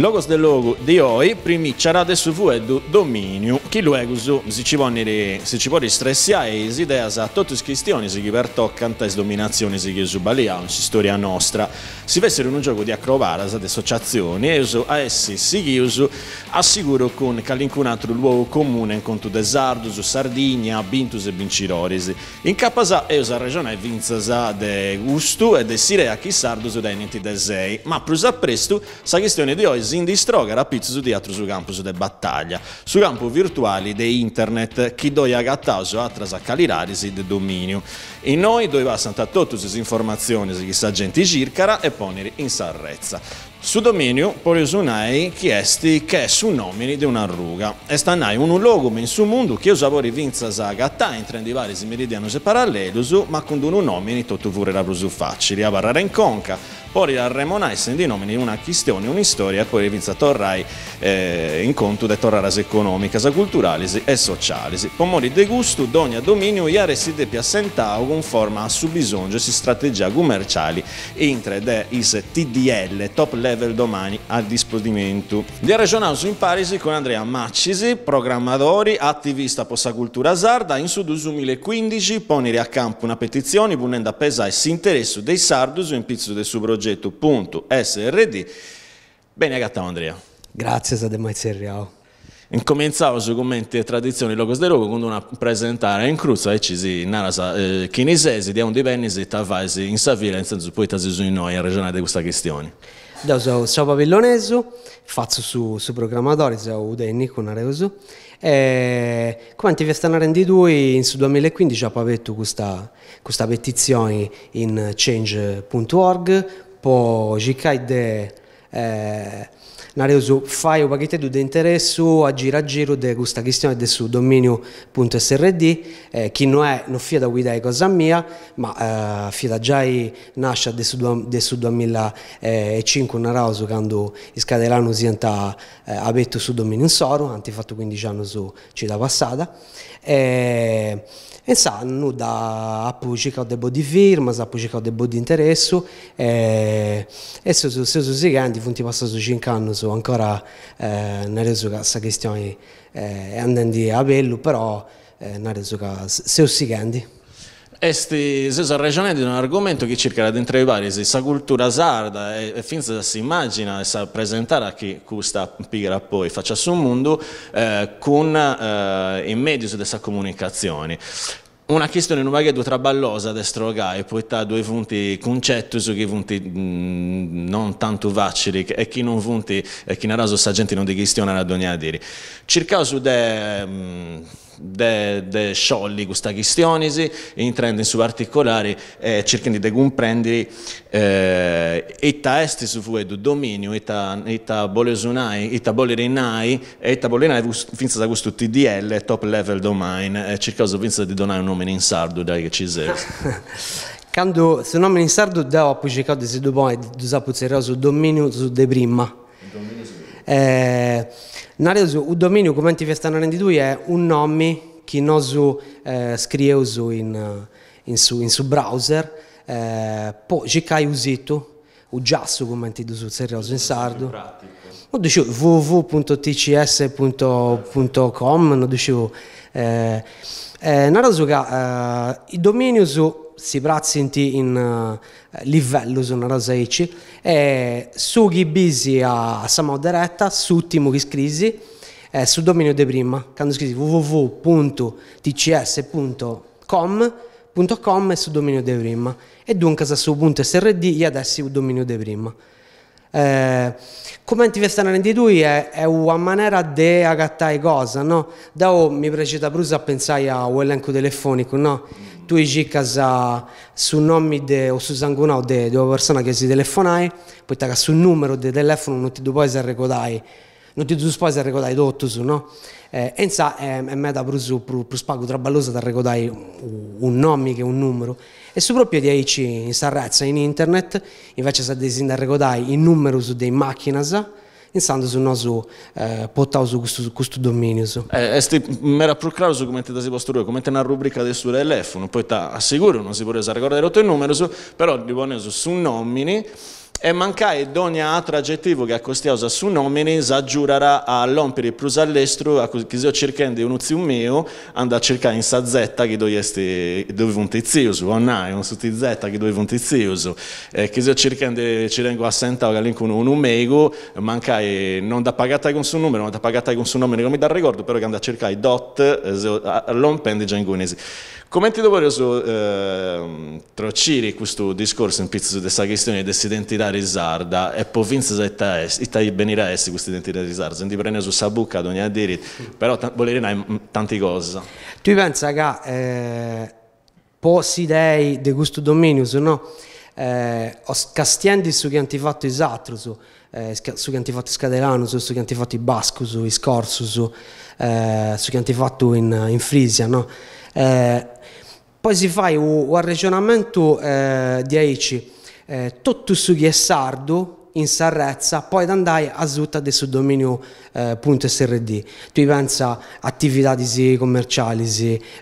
Logos de logo di oi, primi charade su fuedu dominiu, chi luego su si ci vuole, si ci vorri stressiaesi, ideas a tutti i questioni, si chi per tocca, dominazione si chi su baliano, si storia nostra si vessero in un gioco di acrobaras ad associazioni e uso a essi sigiusu assicuro con qualincun altro luogo comune in conto desardo, su Sardinia, Bintus e Bincirorisi. In Capasa e usa regione vinzasa de Gustu e de Sirea chi Chissardo su Deniti de Sei, ma plus a presto sa questione di oggi in distroga rapizzo su di altro su campus de battaglia, su campo virtuali de internet chi doi gattaso atras a calirarisi de dominio. E noi doveva totus informazioni chi sa gente circara e poneri in Sarrezza. Su dominio poi poresunai chiesti che è su nomini di un'arruga. E stanai un logume in su mondo che usavo rivinza saga ta in trend di vari meridiani e parallelusu, ma con un nomini tutto pure la facili, a barrare in conca, poi dal Remo Nice di nomini una chistione, un'istoria, storia, poi inizia Torrai eh, in conto di tornare economica, culturale e sociale. Con mori de gusto, donia dominio, iare si deppia sentao con forma a su bisogno si strategia commerciali intre de is TDL, top level domani a disposizione. Di ragionare in Parisi con Andrea Maccisi, programmatori, attivista per cultura sarda, in su 2015 ponere a campo una petizione, bunendo pesa e si interessa dei sardus in pizzo del suo progetto.srd. Bene, Gattavo Andrea. Grazie, state mai serriao. Incominciamo su commenti e tradizioni Logos del Rogo con una presentare in cruzza e ci si narasa eh, chinesesi di un di Venice tavaisi in Savira in senso poi tasisi noi a ragionare di questa questione. Da sono so pavilloneso, faccio su, su programmatore, sono Denny con Areuso e quanti vi stanno rendi due in su 2015 ha aperto questa, questa petizione in change.org po, říkají, eh, narezu fai o paghete du de a giro a giro di questa questione del suo dominio.srd eh, chi non è non fia da guidare cosa mia ma eh, fia già nasce del su 2005 narezu quando iscadelano si anta eh, abetto su dominio in soro hanno fatto 15 anni su città passata eh, e sanno da appoggiare debbo di firma, appoggiare debbo di interesse e, eh, e se sono seguenti di punti passato 5 anni sono ancora eh, nella sua questione eh, andando a bello, però eh, nella sua se seguendo. Este sono ragionati di un argomento che dentro i vari, questa cultura sarda e, e finza si immagina e sa presentare a chi questa pigra poi faccia sul mondo eh, con eh, i mezzi di questa comunicazione. Una questione non è traballosa destro che è portare due punti concetti su che punti mm, non tanto facili e chi non punti e che in raso gente non di questione ad ogni a dire. Circa su de, mh, mm, di sciogli questa questione, entrando in su particolari eh, cercando di comprendere eh, etta est su fu dominio, etta, etta bolesunai, etta bolerenai, etta bolerenai finza da questo TDL, top level domain, e cercando finza di donare un nome in sardo, dai che ci sei. Quando se nome in sardo davo poi cercato di si dopo di il dominio su de prima. Dominio su. Eh, Narezu, u come ti antivestano renditui, è un nome che non su eh, scrive in, eh, in, su, in su browser, eh, poi ci cai usito, o giasso come ti su serioso in sardo. Ho dicevo www.tcs.com, non dicevo... Eh, eh, Narezu, eh, il dominio su si sibrazzinti in uh, livello sono raseici e sughi bisi a, a sama deretta su timu che scrisi eh, su dominio di prima quando scrisi www.tcs.com.com e sul dominio di prima e dunque se su punto srd e adesso su dominio di prima eh, come ti stanno rendendo è, è una maniera di agattare cose no? da mi Bruce a pensare a un elenco telefonico no? tu ici casa su nome de, o su sanguinao di una persona che si telefonai, eh? poi taga sul numero di telefono non ti puoi se ricordai, non ti puoi se ricordai tutto su, no? Eh, e sa, è, eh, è meta più, più, spago traballoso da ricordai un nome che un numero. E su proprio di IC in Sarrezza, in internet, invece se desideri ricordai il numero su dei macchine, insando sul noso eh, pottauso questo, questo dominio. Eh, este, era proclauso come ti si può come una rubrica del suo telefono, poi ti assicuro non si può ricordare tutto il numero, però di buono su nomini e mancai ogni altro aggettivo che accostiamo al suo a esaggiurerà all'ompere più all'estero che sto cercando un zio mio andò a cercare in sa sazzetta che dove este dove un tizio su online un sutizzetta che dove un tizio E chi che sto cercando ci vengo a sentare che un umego mancai non da pagata con suo numero non da pagata con suo nome non mi dà ricordo però che andò a cercare dot all'ompende giangonesi. Come ti dovevo eh, trocire questo discorso in pizza su questa questione di identità risarda e poi vince e venire a essere questa identità risarda, ti prende su sabucca ad ogni diritto, però volerei tante cose. Tu pensa che eh, posi dei di questo dominio, no? eh, castiendi su che hanno fatto esatto, su, eh, su che hanno fatto scadelano, su, su che hanno fatto basco, su scorso, su, eh, su che hanno fatto in, in Frisia, no? Eh, poi si fa un, un ragionamento eh, di Aici, eh, tutto su chi è sardo, in Sarrezza, poi andare a Zutta del suddominio.srd. Eh, tu pensa attività di commerciali,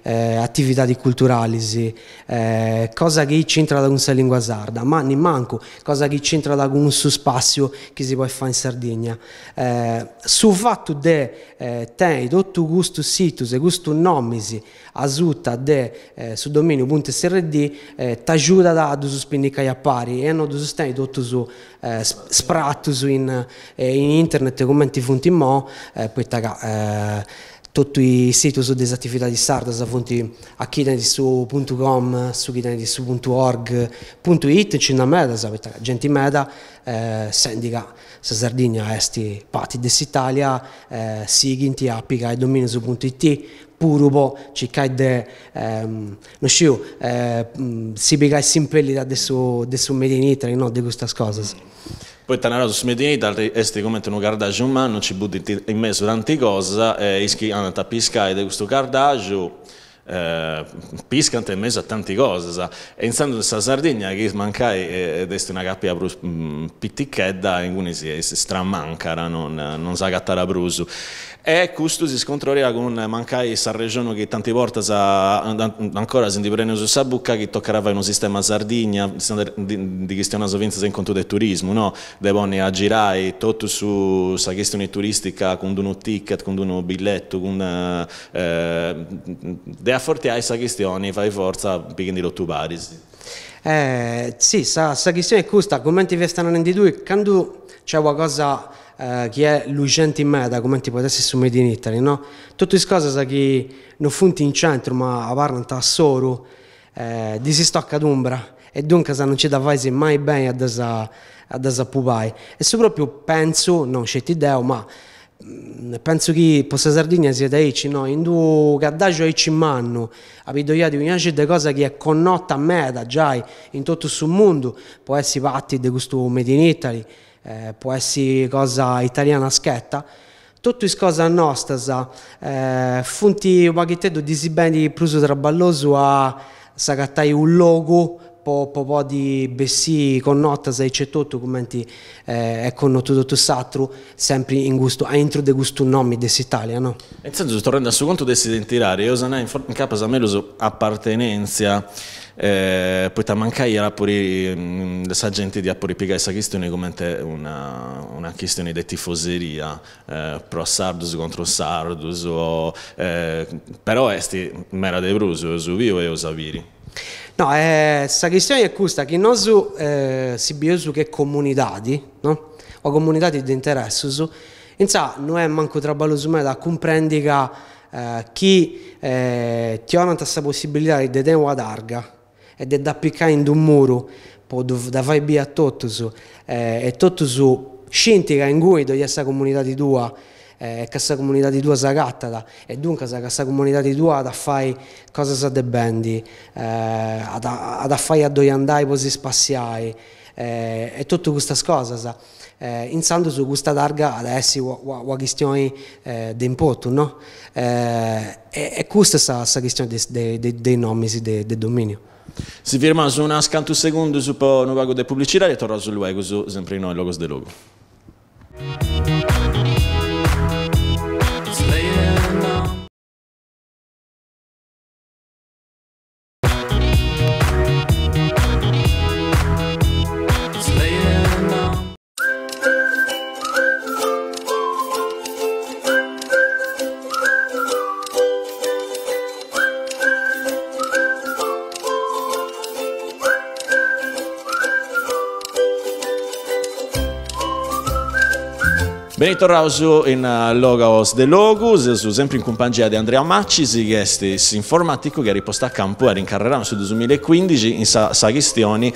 eh, attività di culturali, eh, cosa che c'entra da con la lingua sarda, ma ne manco, cosa che c'entra da con un spazio che si può fare in Sardegna. Eh, su fatto de eh, teni tutto gusto situs e nome, nomisi a Zutta del eh, suddominio.srd, eh, ti aiuta da sospendere i pari e non sostenere tutto su eh, spratto su in, eh, in internet, mo, eh, poi taga, eh, tutti i siti su delle attività di Stardust, appunto a chiedendissu.com, su chiedendissu.org.it, c'è una meda, sapete, gente meda, eh, sendica, se Sardigna, esti, pati d'Italia, eh, sighinti, appica e domini su.it, puro purubo ciccadde ehm, non so eh, mm, si biga simpelli da adesso su made in Italy no di queste cose poi tornare su Made in Italy è come un cardaggio umano ci butti in mezzo tante cose e eh, ischi hanno tappiscato questo cardaggio eh, Piscante in mezzo a tante cose, e intanto in Sardegna che mancai eh, ed è una cappia mm, pitticchedda in cui si, si non, non sa cattare a bruso. E questo si scontrerà con mancai sa regione che tante volte sa, ancora si indiprende su bucca che toccherà in un sistema Sardegna di, di questione sovinza in conto del turismo, no? Devono agirai tutto su sa questione turistica con un ticket, con un biglietto, con eh, raffortiai sa questione, fai forza, picchini lo tu paris. Eh, sì, sa, sa questione è questa, come commenti vi stanno di due, quando c'è qualcosa eh, che è lucente in meta, come ti potessi su Made in Italia, no? Tutte le cose che non funti in centro, ma parlano a solo, eh, di si stocca d'ombra, e dunque se non ci davvero mai bene a desa, a desa pubai. E soprattutto penso, non c'è idea, ma Mm, penso che questa Sardegna sia da Ecci, no? In due gaddagio a Ecci manno, ha pidogliato una città cosa che è connotta a me da già in tutto il mondo, può essere patti di questo Made in Italy, eh, può essere cosa italiana schietta, tutto è cosa nostra, eh, funti un paghetto di si bene più traballoso a sagattai un logo, po', po', po di bessi connotta sei cettotto commenti eh, è connotato tutto sattru sempre in gusto a intro de gusto nomi dell'Italia no? E senso sto rendendo conto di identitari io sono in, in capo a me lo appartenenza eh, poi mancai era pure la mm, gente di appuripica questa questione come una, una questione di tifoseria eh, pro Sardus contro Sardus o, eh, però esti mera de Bruso, io vivo e io saviri No, questa eh, questione è questa, che non su, eh, si biosu che comunità, no? O comunità di interesse su. Insa, non è manco traballo su me da comprendi che eh, chi eh, ti ha questa possibilità di tenere una targa e di appiccare in un muro, poi da fare via a tutto su, eh, e tutto su scintica in cui questa comunità di tua eh, questa comunità di due si agattata e dunque che questa comunità di due ad affai cose sa de bendi, eh, ad, affai a dove andai posi spassiai eh, e tutte queste cose. Eh, insando su questa targa adesso una questione eh, di importo, no? Eh, e, e questa è la questione dei, dei, dei nomi, del de dominio. Si firma su una scanto secondo su un pago di pubblicità e torna sul luogo, sempre in noi, logos de logo. Bentornati in eh, Logos de Logus, su sempre in compagnia di Andrea Maccisi, che è stesso informatico che è riposto a campo e rincarrerà nel 2015 in sa, sa eh,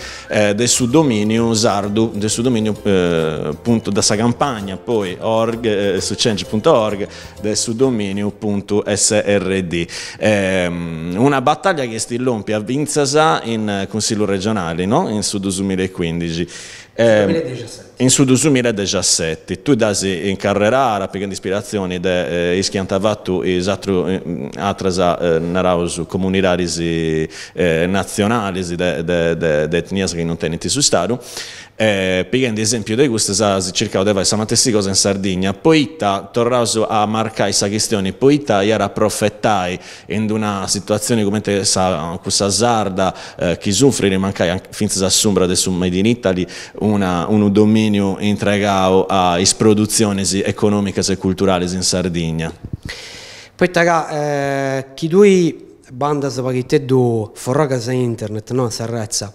del suo dominio sardo, del suo dominio eh, da sa campagna, poi org, eh, su change.org, del suo dominio.srd. Eh, una battaglia che Stillompi a Vinzasa in eh, Consiglio regionale, no? in su 2015. 2017 in su 2017. Tu dasi in carrera la più grande ispirazione da eh, Ischiantavattu e altre eh, comunità eh, nazionali di etnie che non tenenti su Stato. Eh, ad esempio di questo si cercava di fare la stessa cosa in Sardegna, poi tornavo a marcare questa questione, poi era approfittai in una situazione come sa, questa sarda eh, che soffre di mancare, finché si assumbra adesso Made in Italy, una, un dominio condomínio entregao a produções economiche e culturali in Sardinha. Poita ga, eh, chi dui bandas bagiteddu forroga sa internet, non sarrezza,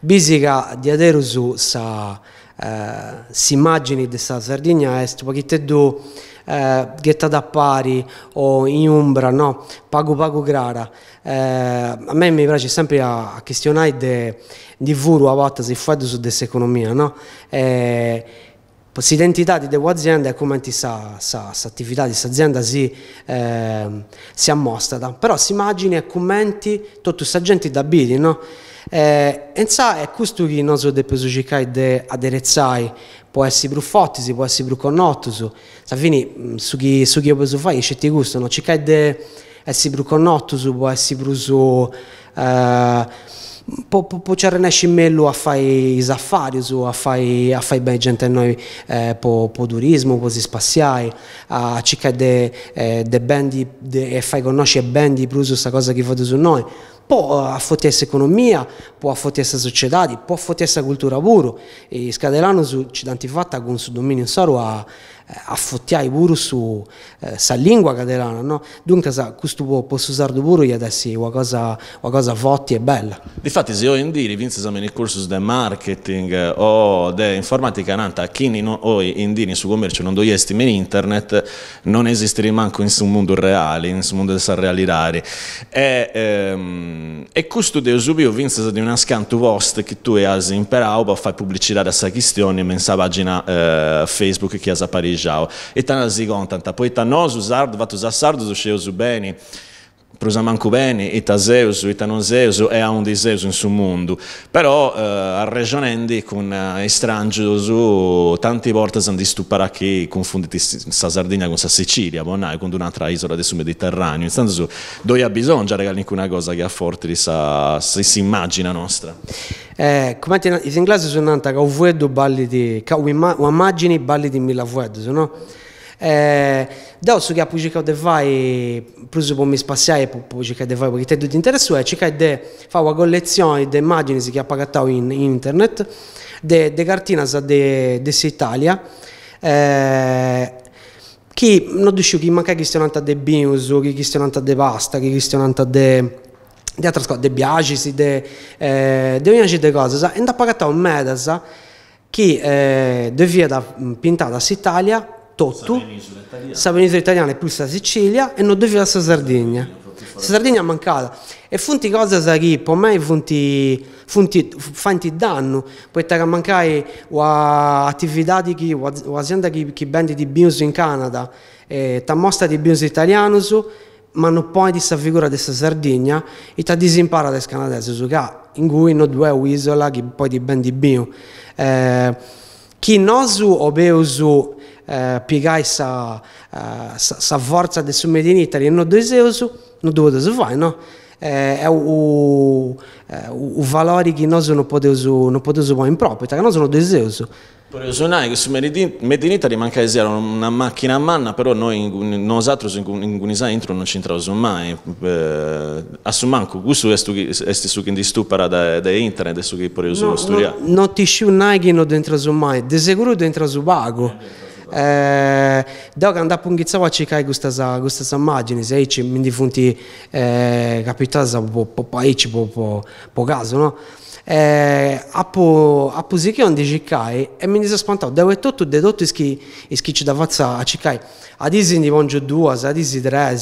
bisiga di aderusu sa eh, immagini di sa Sardigna est bagiteddu eh, getta da pari o in Umbra, no? Pagu pagu grara. Eh, a me mi piace sempre a, a questionare de divuru avat si fa su dell'economia, no? E, l'identità di questa azienda è come questa attività di questa azienda si, eh, si ammostra. Però si immagini e commenti tutta questa gente da bidi, no? Eh, e sa, è questo che non so noi dobbiamo cercare di aderezzare, può essere più forte, può essere più connotto. Quindi, mm, su chi, su chi io posso fare, scelte gusto, no? cercare di essere più connotto, può essere più... Eh, può po, počar našim melu a fare i safari, a fare, a fai beh gente noi eh, po, po turismo, po si spassiai, a circa de, eh, de band e fai conoscere band di questa cosa che fate su noi. Può eh, affottiare economia, può affottiare società, può affottiare cultura pure. E Scadelano ci tanti fatti con il dominio in Saru a eh, affottiai pure su eh, sa lingua catalana, no? Dunque sa, questo può, posso usarlo pure io adesso, qualcosa, una cosa, e bella. Difatti se io in diri, vince esame il corso di marketing o di informatica nanta, chi non, o in diri su commercio non doiesti in internet, non esisterà manco in un mondo reale, in un mondo del realità. E, ehm, e questo di usubio vince di una scanto post che tu hai imparato a fare pubblicità da questa questione in questa pagina eh, Facebook che ha a Parigi E ta nas i gontan, nós, poi ta nos usar, os usar sardu do sheus bene. Prosamanco bene, eta Zeus, eta non Zeus, è un di Zeus in suo mondo, però eh, arragionando con eh, estrangioso tante volte hanno stupara che confonditi sa Sardegna con sa Sicilia, buona, con un'altra isola del Mediterraneo, in senso, dove ha bisogno di regalare una cosa che a forte di sa, si, immagina nostra. Eh, come ti, in inglese sono andata che ho vuoto balli di, che ho immagini balli di mille vuoto, no? Eh, da so ja požika devai, prusupom mi spasjaj požika devai, bo te tudi interesuje, čika de una collezione de immagini che ha pagato in, internet, de, de cartina sa de, de Italia, chi non dice che manca questionante de binus, che questionante de pasta, che questionante de di altre cose, di biagisi, di, eh, di ogni genere di cose, e da pagato un medasa che eh, devia da pintata Italia tutto, Italiana e più la Sicilia e non deve la Sardegna. La Sardegna è mancata. E fonti cose che per me fonti, fonti, fonti danno, perché mancare attività di azienda che, che vende di bios in Canada, eh, ti mostra di bios italiano su, ma non poi di questa figura di Sardegna e ti disimpara dal canadese su che in cui non due isola che poi di ben di bio eh, chi non su o su pegar essa, essa força de Made in Italy no desejo, no duvidoso vai, não? É, o, é o, valor que nós não podemos, não podemos pôr em próprio, perché nós não desejamos. isso não che su Made in Italy manca di zero una macchina a manna, però noi, outros altri in Gunisà não non c'entravo mai. Eh, assumanco, questo è questo che ti da, da internet, questo che vorrei no, studiare. não no, ti sciunai che non dentro mai, di sicuro dentro su vago. e, eh, Dogan da punghizzaua cicai questa questa immagine se aici mi funti eh, capitasa po po aici po po, po caso no eh, appo appo si chion di cicai e mi sono spantato da e tutto de tutto ischi ischi ci da fazza a cicai adisi di mongio due adisi tre,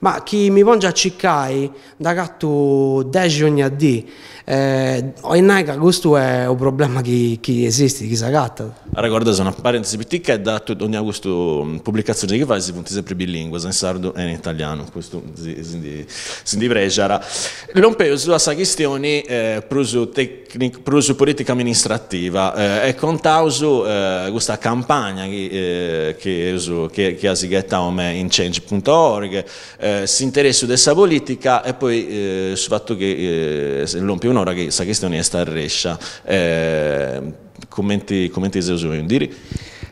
ma chi mi a ciccai da gatto 10 ogni di eh, in questo è un problema che, che esiste chi si agatta ricordo sono parentesi pittica e da ogni agosto mm, pubblicazione che fai si punti sempre bilingue in sardo e in italiano questo si di Bresciara non penso a questa questione eh, prosu politica amministrativa eh, e contauso eh, questa campagna che, eh, che, che, che ha siglato in change.org eh, eh, si interessa di questa politica e poi eh, sul fatto che eh, rompe un'ora che questa questione è stata rescia. Eh, commenti, commenti se usano dire.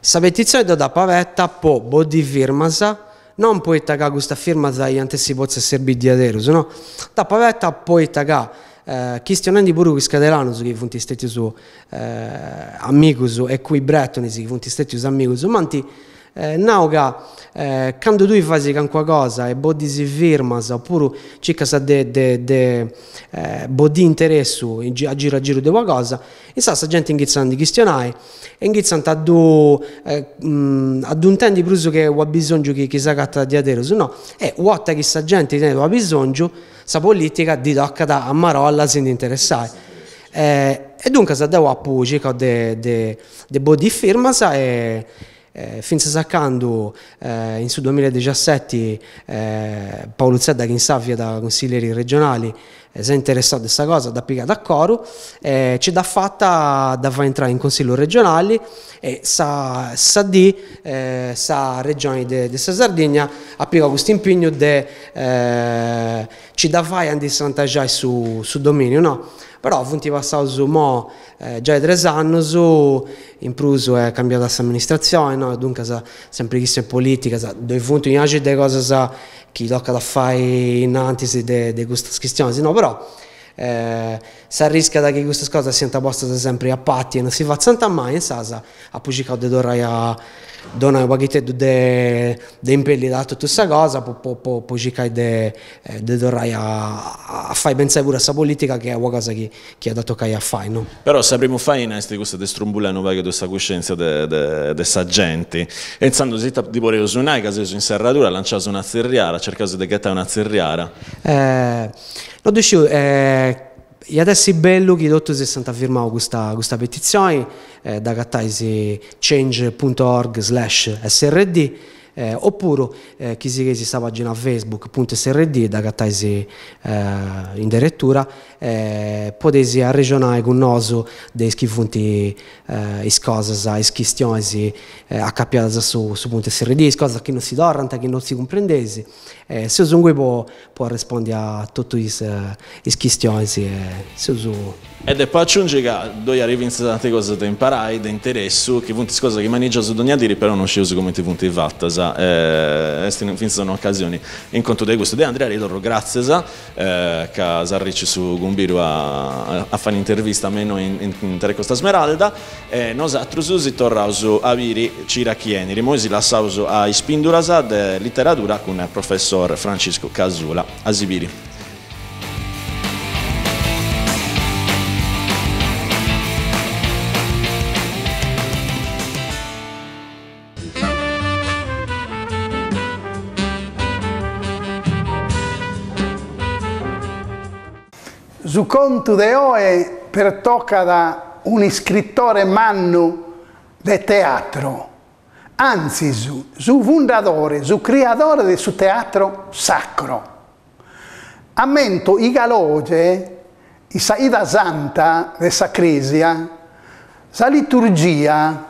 Sabetizio è da pavetta, po' body firmasa, non puoi taga questa firma dagli antesipozi e serbi di aderus, no? Da pavetta puoi taga eh, questionando pure questi catalani che sono stati su eh, su e quei bretoni che sono stati suoi amici, ma ti eh, nauca eh, quando tu fai qualcosa e bodi si firma oppure circa sa de, de, de eh, bodi interesse a giro a giro di qualcosa e sa, sa gente inghizzando di questionare e inghizzando ad, eh, mh, ad un tempo più che ha bisogno che chissà catta di adere se no e vuota che sa gente che ha bisogno sa politica di tocca da a marolla se ne interessare eh, e dunque sa da appunto circa de, de, de bodi firma sa e eh, fin se saccando eh, in su 2017 eh, Paolo Zedda che in Savia da consiglieri regionali eh, se è a questa cosa da applicare a Coro, eh, c'è da fatta da far entrare in consiglio regionale e sa, sa di, eh, sa regione di Sardegna applica questo impegno di eh, ci da fare anche svantaggiare su, su dominio, no? però appunto passato su mo, eh, già tre anni su, in Pruso è cambiata l'amministrazione, no? dunque sa, sempre chi in politica, sa, dove appunto in agile cose sa, chi tocca da fare in antisi di questa questione, no? però rural. Eh, si arrisca che questa cosa sia impostata sempre a patti e non si fa santa mai in eh, sasa a pucicare doraia dona qualche de de impelli da tutta questa cosa po po po pucicare de eh, de doraia a fai pensare pure a questa politica che è una cosa che che ha dato che a fare no però abbiamo fatto in este questa destrumbula nuova che questa coscienza de de de sa gente e sanno si di poreo su una casa in serradura lanciato una zerriara cercato di gettare una zerriara eh, non riuscivo eh, e adesso è bello che tutti si stanno firmando questa, questa petizione eh, da cattaisi change.org slash srd eh, oppure eh, chi si chiede la pagina facebook.srd da cattaisi eh, in direttura eh, potesi arregionare con noi dei schifunti eh, cose, le questioni eh, accappiate su, su punto srd, cose che non si dorranta, che non si comprendesi eh, se usungui può, può rispondere a tutte eh, le questioni eh, se usu... ed è poi aggiunge che dove arrivi in tante cose da imparare, da interesse che punti cose che maneggia su dire però non ci usi come ti punti fatta eh, sono occasioni in conto dei gusti di Andrea Ridorro grazie eh, che Sarricci su Gumbiru a, a fare un'intervista meno in, in, Costa Smeralda e eh, noi altri torniamo a Viri Cirachieni rimoisi la sauso a Ispindurasa de eh, letteratura con il professor Francesco Casula a Sibiri su conto Zucontu oe per tocca da un scrittore mannu de teatro, anzi su, su fondatore, su creatore del suo teatro sacro. Ammento i galoge, i saida santa de sa cresia, sa liturgia,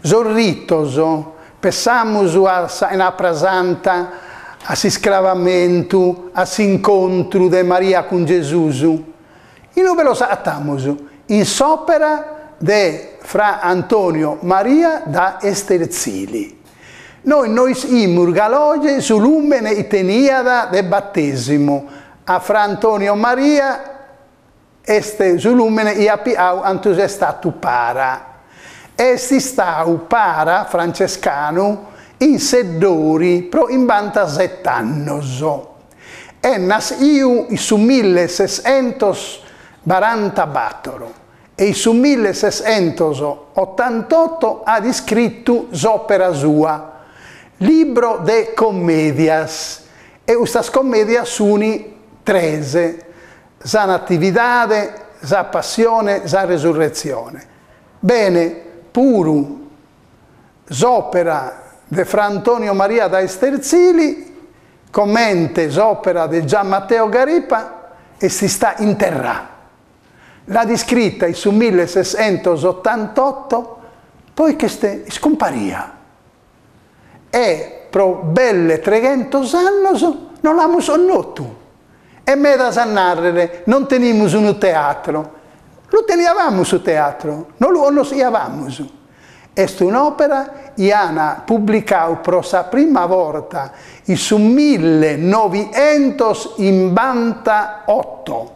sorritoso, pensamus a sa santa, a si sclavamentu, a si incontro de Maria con Gesù Ino ve lo sattamus in sopera de fra Antonio Maria da Esterzili. Noi nois imurgaloge sull'ummene iteniada de battesimo a fra Antonio Maria este e iapi au antusestatu para. Esti stau para francescano in seddori pro in banta settannos. Ennas iu su 1600 Barantabattoro e su 1688 ha scritto s'opera sua, Libro de Commedias, e questa commedia suni 13, sa natividade, sa passione, sa resurrezione. Bene, puru s'opera de Fra Antonio Maria da Esterzili, commente s'opera de Gian Matteo Garipa e si sta interrato la descritta su 1688, poi che ste scomparia. E pro belle 300 anni non l'abbiamo sonnotto. E me da narrare, non tenimos un teatro. Lo tenevamo su teatro, non lo Questa è un'opera che ha pubblicato per la prima volta su 1998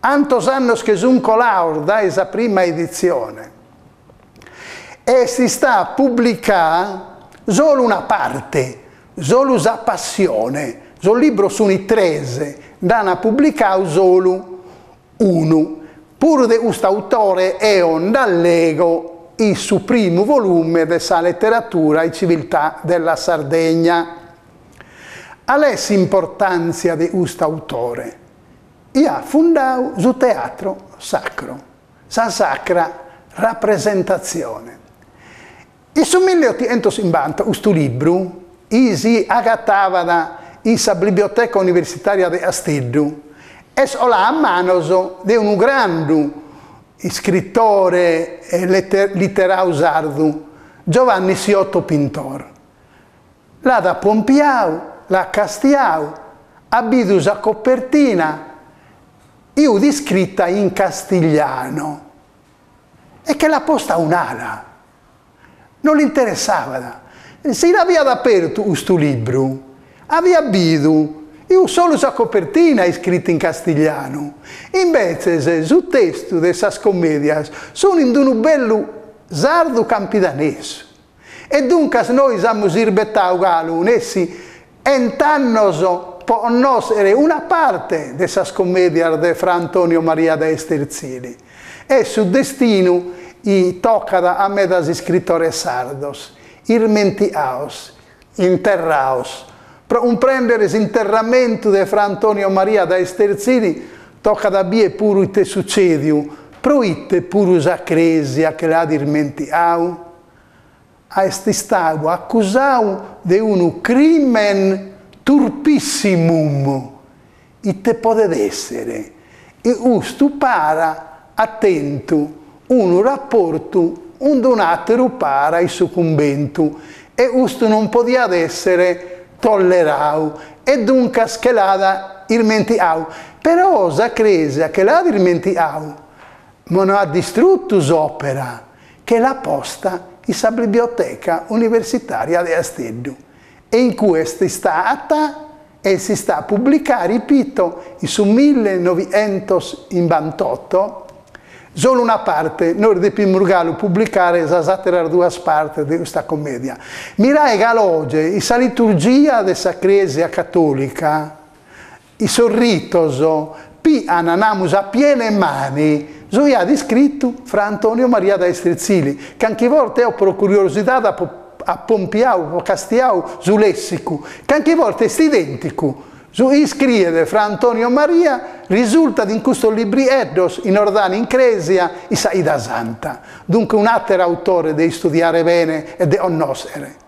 Antos annos che Zuncolaur dai sa prima edizione e si sta a pubblicare solo una parte, solo sa passione, sul libro sono i trese, danno a pubblicare solo uno. Pur di autore è un dallego il suo primo volume della letteratura e civiltà della Sardegna. Al'è l'importanza di questo autore? ha fundau su teatro sacro, sa sacra rappresentazione. E su 1880 questo libro si agattava in sa biblioteca universitaria di Asteddu è là a mano di un grande scrittore e letter letterario sardo, Giovanni Siotto Pintor. La da Pompiau, la Castiau, abidu sa copertina, iudi scritta in castigliano e che l'ha posta un'ala. Non gli interessava. Se l'aveva aperto questo libro, aveva visto io solo la copertina è scritta in castigliano. Invece, sul testo di queste commedie sono in un bello sardo campidanese. E dunque noi siamo sirbettati a un unessi entannoso può non essere una parte della commedia di Fra Antonio Maria da Esterzini. E su destino i tocca a me da scrittore sardos, irmentiaos, interraos. Un prendere interramento di Fra Antonio Maria da Esterzini tocca da bie te succediu, proite purus acresia che la dirmentiau, a estistagua accusau de unu crimen turpissimum, itte potet essere, e ustu para attento, un rapporto, un donatero para i succumbentu, e ustu non potiat essere tollerau, e dunque schelada irmenti au. Però osa cresa che la irmenti au, ma non ha distrutto opera, che l'ha posta in sa biblioteca universitaria di Asteddu e in questa è stata e si sta a pubblicare, ripeto, su 1998, solo una parte, noi di Pimurgalo pubblicare esattamente le due parti di questa commedia. Mi regalo oggi la liturgia della Chiesa cattolica, i sorritos, pi ananamus a piene mani, Zoia di scritto fra Antonio Maria da Estrizzili, che anche volte ho per curiosità da pubblicare a pompiau, a castiau su lessicu, che anche volte è identico. Su iscrivere fra Antonio e Maria risulta in questo libro Eddos in Ordani in Cresia Isaida Santa. Dunque un altro autore di studiare bene e di onnosere.